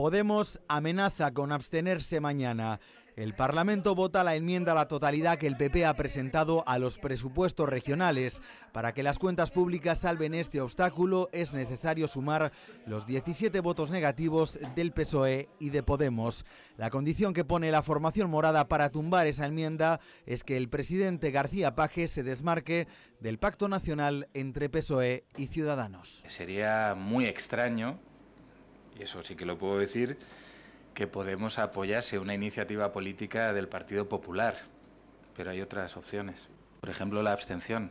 Podemos amenaza con abstenerse mañana. El Parlamento vota la enmienda a la totalidad que el PP ha presentado a los presupuestos regionales. Para que las cuentas públicas salven este obstáculo es necesario sumar los 17 votos negativos del PSOE y de Podemos. La condición que pone la formación morada para tumbar esa enmienda es que el presidente García Paje se desmarque del pacto nacional entre PSOE y Ciudadanos. Sería muy extraño eso sí que lo puedo decir, que Podemos apoyase una iniciativa política del Partido Popular, pero hay otras opciones. Por ejemplo, la abstención.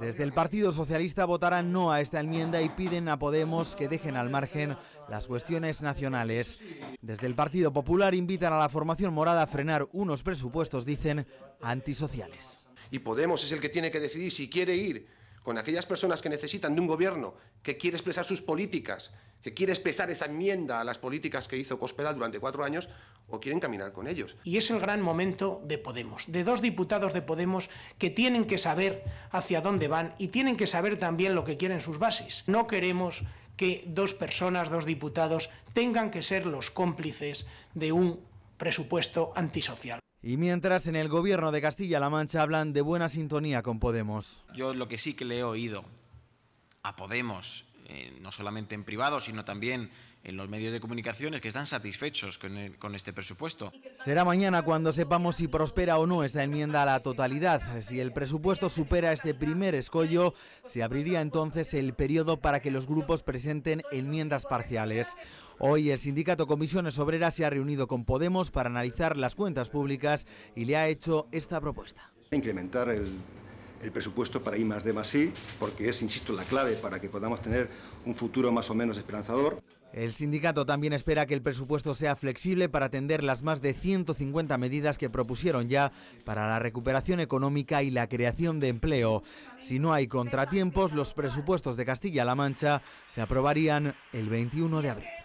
Desde el Partido Socialista votarán no a esta enmienda y piden a Podemos que dejen al margen las cuestiones nacionales. Desde el Partido Popular invitan a la formación morada a frenar unos presupuestos, dicen, antisociales. Y Podemos es el que tiene que decidir si quiere ir con aquellas personas que necesitan de un gobierno que quiere expresar sus políticas, que quiere expresar esa enmienda a las políticas que hizo Cospedal durante cuatro años, o quieren caminar con ellos. Y es el gran momento de Podemos, de dos diputados de Podemos que tienen que saber hacia dónde van y tienen que saber también lo que quieren sus bases. No queremos que dos personas, dos diputados, tengan que ser los cómplices de un presupuesto antisocial. Y mientras en el gobierno de Castilla-La Mancha hablan de buena sintonía con Podemos. Yo lo que sí que le he oído a Podemos eh, no solamente en privado, sino también en los medios de comunicaciones, que están satisfechos con, con este presupuesto. Será mañana cuando sepamos si prospera o no esta enmienda a la totalidad. Si el presupuesto supera este primer escollo, se abriría entonces el periodo para que los grupos presenten enmiendas parciales. Hoy el sindicato Comisiones Obreras se ha reunido con Podemos para analizar las cuentas públicas y le ha hecho esta propuesta. Incrementar el el presupuesto para I más D más porque es, insisto, la clave para que podamos tener un futuro más o menos esperanzador. El sindicato también espera que el presupuesto sea flexible para atender las más de 150 medidas que propusieron ya para la recuperación económica y la creación de empleo. Si no hay contratiempos, los presupuestos de Castilla-La Mancha se aprobarían el 21 de abril.